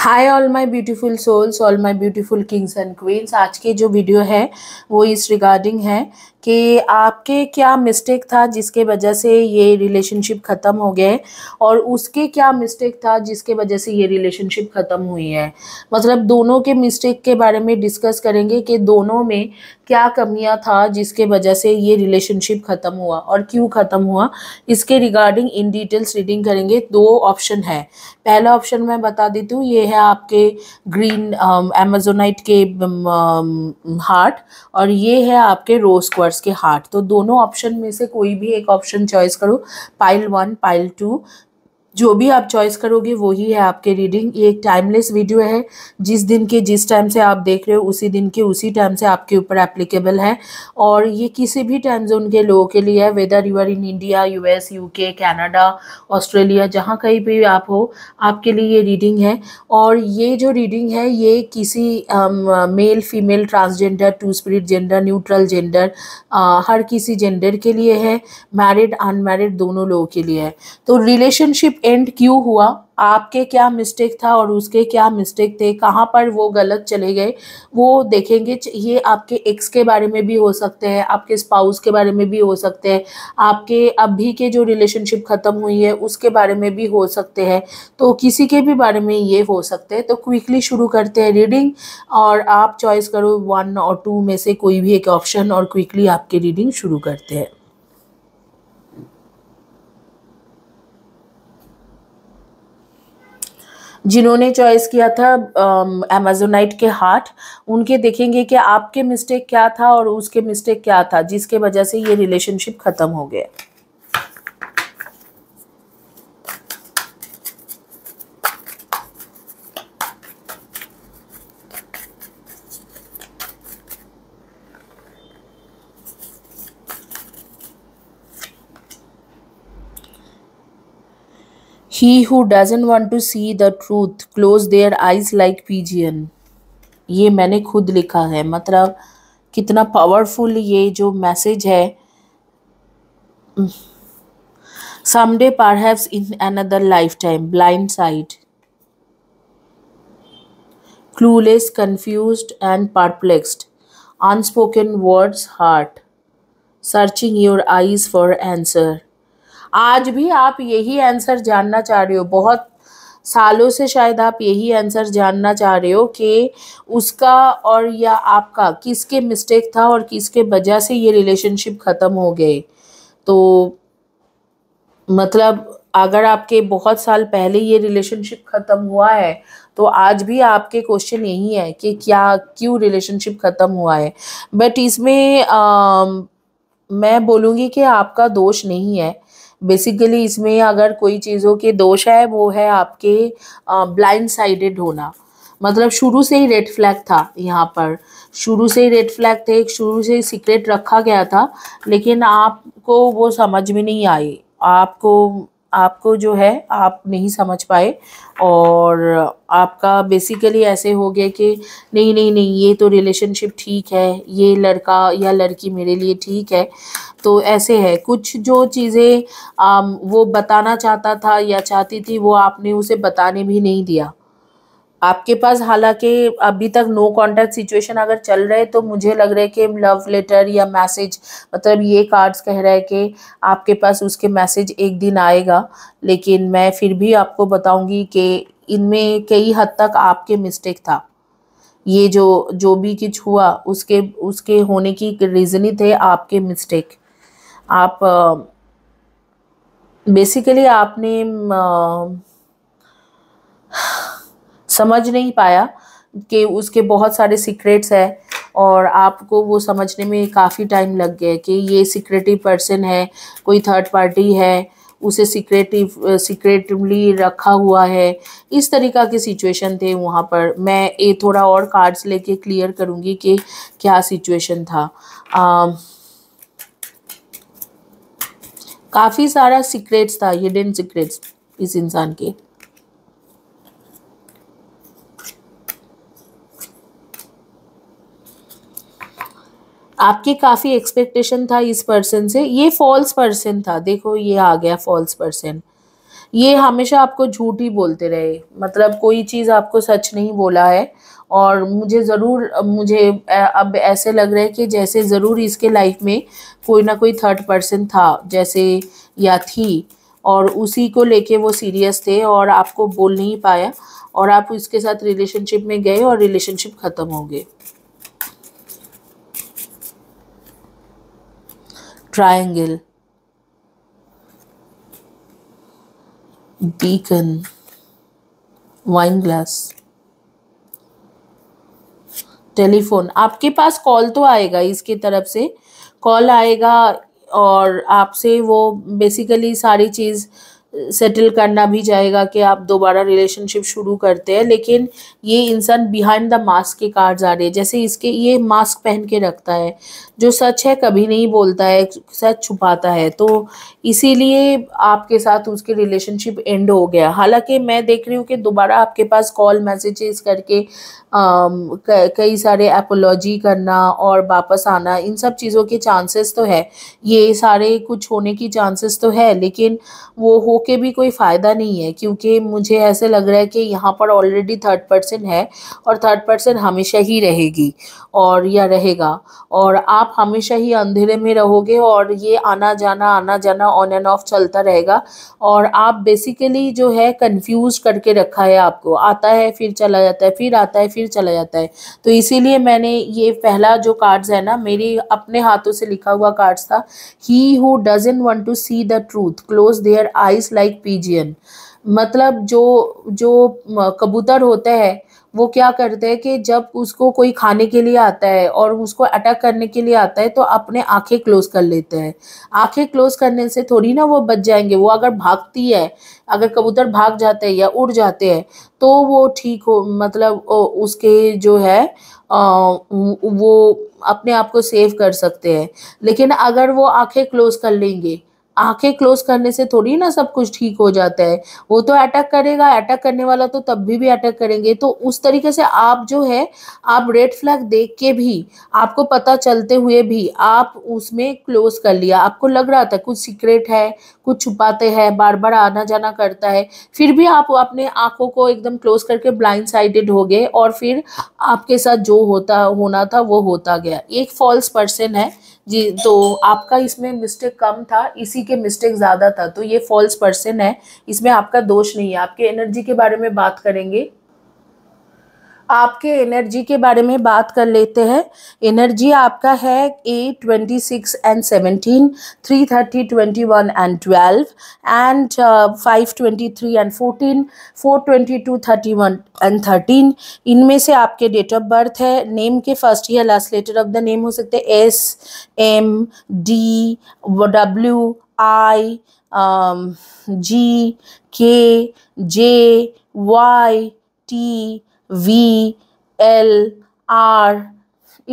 Hi all my beautiful souls all my beautiful kings and queens आज की जो video है वो इस रिगार्डिंग है कि आपके क्या मिस्टेक था जिसके वजह से ये रिलेशनशिप ख़त्म हो गए और उसके क्या मिस्टेक था जिसके वजह से ये रिलेशनशिप ख़त्म हुई है मतलब दोनों के मिस्टेक के बारे में डिस्कस करेंगे कि दोनों में क्या कमियां था जिसके वजह से ये रिलेशनशिप ख़त्म हुआ और क्यों ख़त्म हुआ इसके रिगार्डिंग इन डिटेल्स रीडिंग करेंगे दो ऑप्शन है पहला ऑप्शन मैं बता देती हूँ ये है आपके ग्रीन एमेजोनाइट um, के हार्ट um, um, और ये है आपके रोज क्वार्स के हार्ट तो दोनों ऑप्शन में से कोई भी एक ऑप्शन चॉइस करो पाइल वन पाइल टू जो भी आप चॉइस करोगे वही है आपके रीडिंग ये एक टाइमलेस वीडियो है जिस दिन के जिस टाइम से आप देख रहे हो उसी दिन के उसी टाइम से आपके ऊपर एप्लीकेबल है और ये किसी भी टाइम जोन के लोगों के लिए है whether you are in India US UK Canada Australia जहाँ कहीं भी आप हो आपके लिए ये रीडिंग है और ये जो रीडिंग है ये किसी male female transgender two spirit gender neutral gender हर किसी जेंडर के लिए है मैरिड अनमेरिड दोनों लोगों के लिए है तो रिलेशनशिप एंड क्यों हुआ आपके क्या मिस्टेक था और उसके क्या मिस्टेक थे कहाँ पर वो गलत चले गए वो देखेंगे ये आपके एक्स के बारे में भी हो सकते हैं आपके स्पाउस के बारे में भी हो सकते हैं आपके अभी के जो रिलेशनशिप ख़त्म हुई है उसके बारे में भी हो सकते हैं तो किसी के भी बारे में ये हो सकते हैं तो क्विकली शुरू करते हैं रीडिंग और आप चॉइस करो वन और टू में से कोई भी एक ऑप्शन और क्विकली आपकी रीडिंग शुरू करते हैं जिन्होंने चॉइस किया था अमेजोनाइट um, के हार्ट उनके देखेंगे कि आपके मिस्टेक क्या था और उसके मिस्टेक क्या था जिसके वजह से ये रिलेशनशिप ख़त्म हो गया He who doesn't want to see the truth close their eyes like pigeon. ये मैंने खुद लिखा है मतलब कितना powerful ये जो message है someday perhaps in another lifetime blind sight clueless confused and perplexed unspoken words heart searching your eyes for answer आज भी आप यही आंसर जानना चाह रहे हो बहुत सालों से शायद आप यही आंसर जानना चाह रहे हो कि उसका और या आपका किसके मिस्टेक था और किसके वजह से ये रिलेशनशिप ख़त्म हो गए तो मतलब अगर आपके बहुत साल पहले ये रिलेशनशिप ख़त्म हुआ है तो आज भी आपके क्वेश्चन यही है कि क्या क्यों रिलेशनशिप ख़त्म हुआ है बट इसमें आ, मैं बोलूँगी कि आपका दोष नहीं है बेसिकली इसमें अगर कोई चीज़ों के दोष है वो है आपके ब्लाइंड साइडेड होना मतलब शुरू से ही रेड फ्लैग था यहाँ पर शुरू से ही रेड फ्लैग थे शुरू से ही सीक्रेट रखा गया था लेकिन आपको वो समझ में नहीं आई आपको आपको जो है आप नहीं समझ पाए और आपका बेसिकली ऐसे हो गया कि नहीं नहीं नहीं ये तो रिलेशनशिप ठीक है ये लड़का या लड़की मेरे लिए ठीक है तो ऐसे है कुछ जो चीज़ें वो बताना चाहता था या चाहती थी वो आपने उसे बताने भी नहीं दिया आपके पास हालांकि अभी तक नो कांटेक्ट सिचुएशन अगर चल रहे तो मुझे लग रहा है कि लव लेटर या मैसेज मतलब ये कार्ड्स कह रहा है कि आपके पास उसके मैसेज एक दिन आएगा लेकिन मैं फिर भी आपको बताऊंगी कि इनमें कई हद तक आपके मिस्टेक था ये जो जो भी कुछ हुआ उसके उसके होने की रीज़न ही थे आपके मिस्टेक आप बेसिकली आपने आ, समझ नहीं पाया कि उसके बहुत सारे सीक्रेट्स है और आपको वो समझने में काफ़ी टाइम लग गया कि ये सिक्रेटिव पर्सन है कोई थर्ड पार्टी है उसे सिक्रेटिव सीक्रेटिवली रखा हुआ है इस तरीका के सिचुएशन थे वहाँ पर मैं ये थोड़ा और कार्ड्स लेके क्लियर करूँगी कि क्या सिचुएशन था काफ़ी सारा सीक्रेट्स था हिडन सीक्रेट्स इस इंसान के आपकी काफ़ी एक्सपेक्टेशन था इस पर्सन से ये फॉल्स पर्सन था देखो ये आ गया फॉल्स पर्सन ये हमेशा आपको झूठ ही बोलते रहे मतलब कोई चीज़ आपको सच नहीं बोला है और मुझे ज़रूर मुझे अब ऐसे लग रहा है कि जैसे ज़रूर इसके लाइफ में कोई ना कोई थर्ड पर्सन था जैसे या थी और उसी को लेके वो सीरियस थे और आपको बोल नहीं पाया और आप उसके साथ रिलेशनशिप में गए और रिलेशनशिप ख़त्म हो गए triangle beacon wine glass telephone आपके पास कॉल तो आएगा इसके तरफ से कॉल आएगा और आपसे वो बेसिकली सारी चीज़ सेटल करना भी जाएगा कि आप दोबारा रिलेशनशिप शुरू करते हैं लेकिन ये इंसान बिहाइंड द मास्क के कार्ड्स आ रहे हैं जैसे इसके ये मास्क पहन के रखता है जो सच है कभी नहीं बोलता है सच छुपाता है तो इसीलिए आपके साथ उसके रिलेशनशिप एंड हो गया हालांकि मैं देख रही हूँ कि दोबारा आपके पास कॉल मैसेजेस करके कई सारे एपोलॉजी करना और वापस आना इन सब चीज़ों के चांसेस तो है ये सारे कुछ होने की चांसेस तो है लेकिन वो हो के भी कोई फ़ायदा नहीं है क्योंकि मुझे ऐसे लग रहा है कि यहाँ पर ऑलरेडी थर्ड पर्सन है और थर्ड पर्सन हमेशा ही रहेगी और या रहेगा और आप हमेशा ही अंधेरे में रहोगे और ये आना जाना आना जाना ऑन एंड ऑफ चलता रहेगा और आप बेसिकली जो है कंफ्यूज करके रखा है आपको आता है फिर चला जाता है फिर आता है फिर चला जाता है तो इसीलिए मैंने ये पहला जो कार्ड्स है ना मेरी अपने हाथों से लिखा हुआ कार्ड्स था ही who doesn't want to see the truth close their eyes like pigeon मतलब जो जो कबूतर होते हैं वो क्या करते हैं कि जब उसको कोई खाने के लिए आता है और उसको अटैक करने के लिए आता है तो अपने आंखें क्लोज कर लेते हैं आंखें क्लोज करने से थोड़ी ना वो बच जाएंगे वो अगर भागती है अगर कबूतर भाग जाते हैं या उड़ जाते हैं तो वो ठीक हो मतलब उसके जो है आ, वो अपने आप को सेव कर सकते हैं लेकिन अगर वो आंखें क्लोज कर लेंगे आंखें क्लोज करने से थोड़ी ना सब कुछ ठीक हो जाता है वो तो अटैक करेगा अटैक करने वाला तो तब भी भी अटैक करेंगे तो उस तरीके से आप जो है आप रेड फ्लैग देख के भी आपको पता चलते हुए भी आप उसमें क्लोज कर लिया आपको लग रहा था कुछ सीक्रेट है कुछ छुपाते हैं बार बार आना जाना करता है फिर भी आप अपने आंखों को एकदम क्लोज करके ब्लाइंड साइडेड हो गए और फिर आपके साथ जो होता होना था वो होता गया एक फॉल्स पर्सन है जी तो आपका इसमें मिस्टेक कम था इसी किसी के मिस्टेक ज़्यादा था तो ये फॉल्स पर्सन है इसमें आपका दोष नहीं है आपके एनर्जी के बारे में बात करेंगे आपके एनर्जी के बारे में बात कर लेते हैं एनर्जी आपका है a twenty six and seventeen three thirty twenty one and twelve and five twenty three and fourteen four twenty two thirty one and thirteen इनमें से आपके डेट ऑफ बर्थ है नेम के फर्स्ट या last letter of the name हो सकते हैं S M D W I, um, G, K, J, Y, T, V, L, R,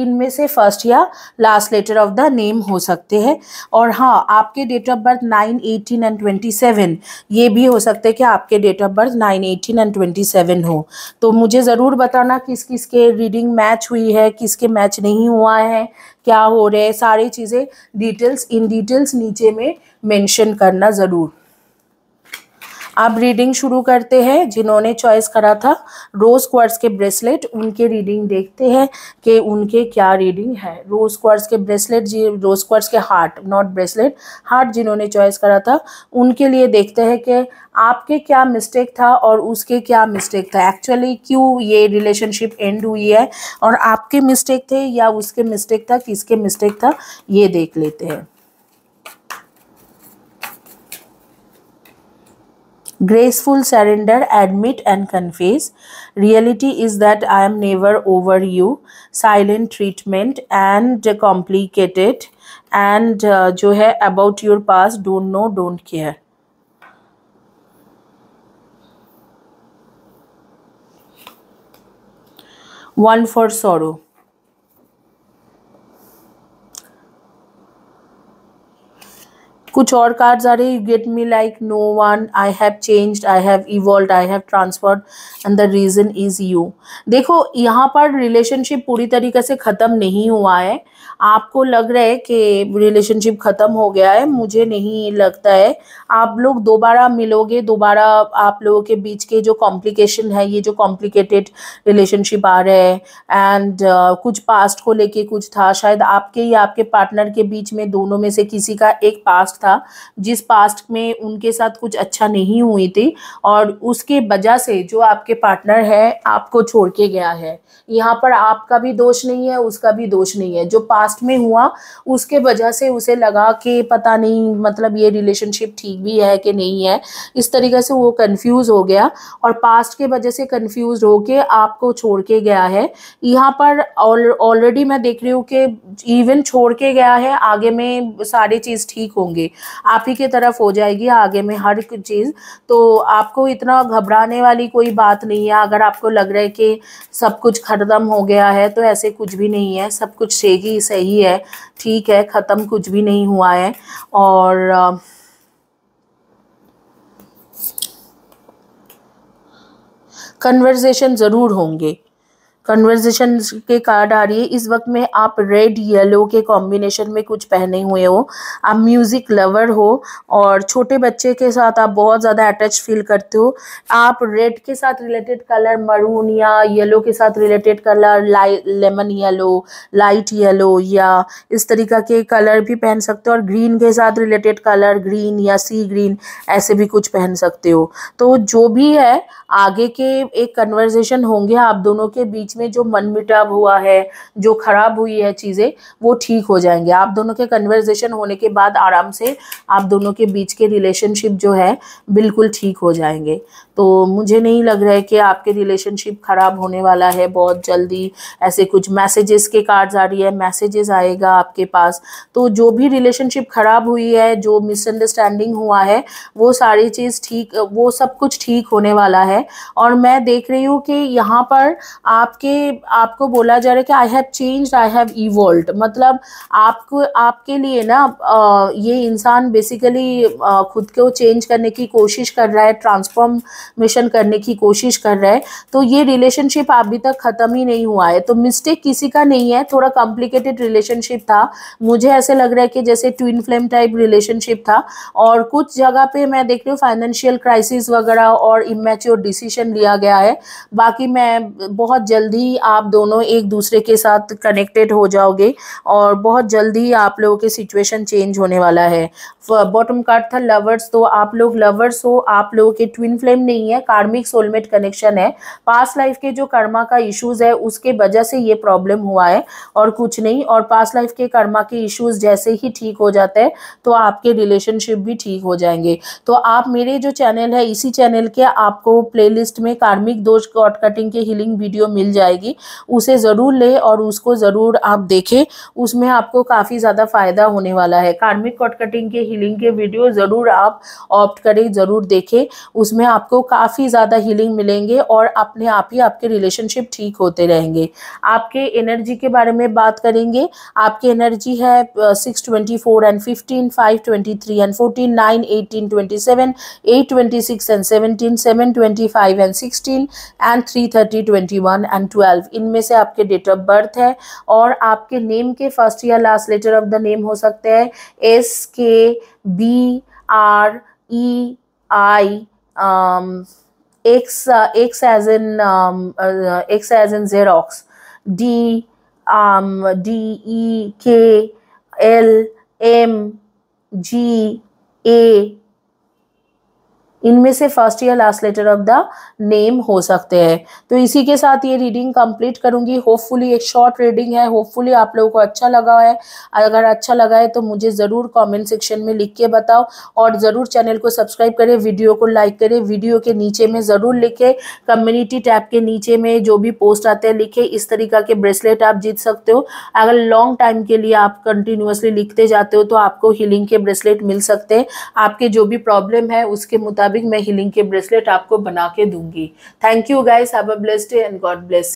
इनमें से फर्स्ट या last letter of the name हो सकते हैं और हाँ आपके date of birth nine eighteen and twenty seven ये भी हो सकते हैं कि आपके date of birth nine eighteen and twenty seven हो तो मुझे ज़रूर बताना किस किस के रीडिंग मैच हुई है किसके मैच नहीं हुआ है क्या हो रहे हैं सारी चीज़ें डिटेल्स इन डिटेल्स नीचे में मैंशन करना ज़रूर आप रीडिंग शुरू करते हैं जिन्होंने चॉइस करा था रोज क्वार्स के ब्रेसलेट उनके रीडिंग देखते हैं कि उनके क्या रीडिंग है रोज क्वार्स के ब्रेसलेट जी रोज क्वार्स के हार्ट नॉट ब्रेसलेट हार्ट जिन्होंने चॉइस करा था उनके लिए देखते हैं कि आपके क्या मिस्टेक था और उसके क्या मिस्टेक था एक्चुअली क्यों ये रिलेशनशिप एंड हुई है और आपके मिस्टेक थे या उसके मिस्टेक था किसके मिस्टेक था ये देख लेते हैं Graceful surrender, admit and confess. Reality is that I am never over you. Silent treatment and complicated and uh, hai about your past, don't know, don't care. One for sorrow. कुछ और cards आ रहे हैं you get me like no one I have changed I have evolve I have transferred and the reason is you देखो यहाँ पर relationship पूरी तरीके से ख़त्म नहीं हुआ है आपको लग रहा है कि रिलेशनशिप ख़त्म हो गया है मुझे नहीं लगता है आप लोग दोबारा मिलोगे दोबारा आप लोगों के बीच के जो कॉम्प्लिकेशन है ये जो कॉम्प्लिकेटेड रिलेशनशिप आ रहे हैं एंड uh, कुछ पास्ट को लेके कुछ था शायद आपके या आपके पार्टनर के बीच में दोनों में से किसी का एक पास्ट था था जिस पास्ट में उनके साथ कुछ अच्छा नहीं हुई थी और उसके वजह से जो आपके पार्टनर है आपको छोड़ के गया है यहाँ पर आपका भी दोष नहीं है उसका भी दोष नहीं है जो पास्ट में हुआ उसके वजह से उसे लगा कि पता नहीं मतलब ये रिलेशनशिप ठीक भी है कि नहीं है इस तरीके से वो कन्फ्यूज हो गया और पास्ट के वजह से कन्फ्यूज होके आपको छोड़ के गया है यहाँ पर ऑलरेडी मैं देख रही हूँ कि इवन छोड़ के गया है आगे में सारी चीज़ ठीक होंगे आप ही की तरफ हो जाएगी आगे में हर चीज़ तो आपको इतना घबराने वाली कोई बात नहीं है अगर आपको लग रहा है कि सब कुछ खत्म हो गया है तो ऐसे कुछ भी नहीं है सब कुछ सही सही है ठीक है ख़त्म कुछ भी नहीं हुआ है और कन्वर्जेशन ज़रूर होंगे कन्वर्जेशन के कार्ड आ रही है इस वक्त में आप रेड येलो के कॉम्बिनेशन में कुछ पहने हुए हो आप म्यूज़िक लवर हो और छोटे बच्चे के साथ आप बहुत ज़्यादा अटैच फील करते हो आप रेड के साथ रिलेटेड कलर मरून या येलो के साथ related colour light lemon yellow light yellow या इस तरीका के कलर भी पहन सकते हो और ग्रीन के साथ रिलेटेड कलर ग्रीन या सी ग्रीन ऐसे भी कुछ पहन सकते हो तो जो भी है आगे के एक कन्वर्जेशन होंगे आप दोनों के बीच इसमें जो मनमिटाव हुआ है जो ख़राब हुई है चीज़ें वो ठीक हो जाएंगे आप दोनों के कन्वर्जेशन होने के बाद आराम से आप दोनों के बीच के रिलेशनशिप जो है बिल्कुल ठीक हो जाएंगे तो मुझे नहीं लग रहा है कि आपके रिलेशनशिप ख़राब होने वाला है बहुत जल्दी ऐसे कुछ मैसेजेस के कार्ड्स आ रही है मैसेजेस आएगा आपके पास तो जो भी रिलेशनशिप ख़राब हुई है जो मिसअंडरस्टैंडिंग हुआ है वो सारी चीज़ ठीक वो सब कुछ ठीक होने वाला है और मैं देख रही हूँ कि यहाँ पर आपके कि आपको बोला जा रहा है कि I have change I have evolve मतलब आपको आपके लिए ना ये इंसान बेसिकली खुद को चेंज करने की कोशिश कर रहा है ट्रांसफॉर्मेशन करने की कोशिश कर रहा है तो ये रिलेशनशिप अभी तक ख़त्म ही नहीं हुआ है तो मिस्टेक किसी का नहीं है थोड़ा कॉम्प्लिकेटेड रिलेशनशिप था मुझे ऐसे लग रहा है कि जैसे ट्विन फ्लेम टाइप रिलेशनशिप था और कुछ जगह पे मैं देख रही हूँ फाइनेंशियल क्राइसिस वगैरह और इमेच्योर डिसीजन लिया गया है बाकी मैं बहुत जल्दी जल्दी आप दोनों एक दूसरे के साथ कनेक्टेड हो जाओगे और बहुत जल्दी आप लोगों के सिचुएशन चेंज होने वाला है बॉटम कार्ड था लवर्स तो आप लोग लवर्स हो आप लोगों के ट्विन फ्लेम नहीं है कार्मिक सोलमेट कनेक्शन है पास्ट लाइफ के जो कर्मा का इश्यूज है उसके वजह से ये प्रॉब्लम हुआ है और कुछ नहीं और पास्ट लाइफ के कर्मा के इश्यूज जैसे ही ठीक हो जाते हैं तो आपके रिलेशनशिप भी ठीक हो जाएंगे तो आप मेरे जो चैनल है इसी चैनल के आपको प्ले में कार्मिक दोष कॉट कटिंग के हीलिंग वीडियो मिल जाए जाएगी उसे ज़रूर ले और उसको ज़रूर आप देखें उसमें आपको काफ़ी ज़्यादा फ़ायदा होने वाला है कार्मिक कट कटिंग के हीलिंग के वीडियो ज़रूर आप ऑप्ट करें ज़रूर देखें उसमें आपको काफ़ी ज़्यादा हीलिंग मिलेंगे और अपने आप ही आपके रिलेशनशिप ठीक होते रहेंगे आपके एनर्जी के बारे में बात करेंगे आपकी एनर्जी है six twenty four and fifteen five twenty three and fourteen nine eighteen twenty seven eight twenty six and seventeen seven twenty five and sixteen and three thirty twenty one and twelve इनमें से आपके date of birth है और आपके name के first या last letter of the name हो सकते हैं S K B R E I X X as in X as in xerox D D E K L M G A इनमें से फर्स्ट या last letter of the name हो सकते हैं तो इसी के साथ ये रीडिंग कंप्लीट करूँगी होपफुली एक शॉर्ट रीडिंग है होपफुली आप लोगों को अच्छा लगा है अगर अच्छा लगा है तो मुझे ज़रूर कमेंट सेक्शन में लिख के बताओ और ज़रूर चैनल को सब्सक्राइब करें वीडियो को लाइक करें वीडियो के नीचे में ज़रूर लिखे कम्युनिटी टैप के नीचे में जो भी पोस्ट आते हैं लिखे इस तरीका के ब्रेसलेट आप जीत सकते हो अगर लॉन्ग टाइम के लिए आप कंटिन्यूसली लिखते जाते हो तो आपको हीलिंग के ब्रेसलेट मिल सकते हैं आपके जो भी प्रॉब्लम है उसके मुताबिक मुताबिक मैं हीलिंग के ब्रेसलेट आपको बना के दूंगी thank you guys have a blessed day and God bless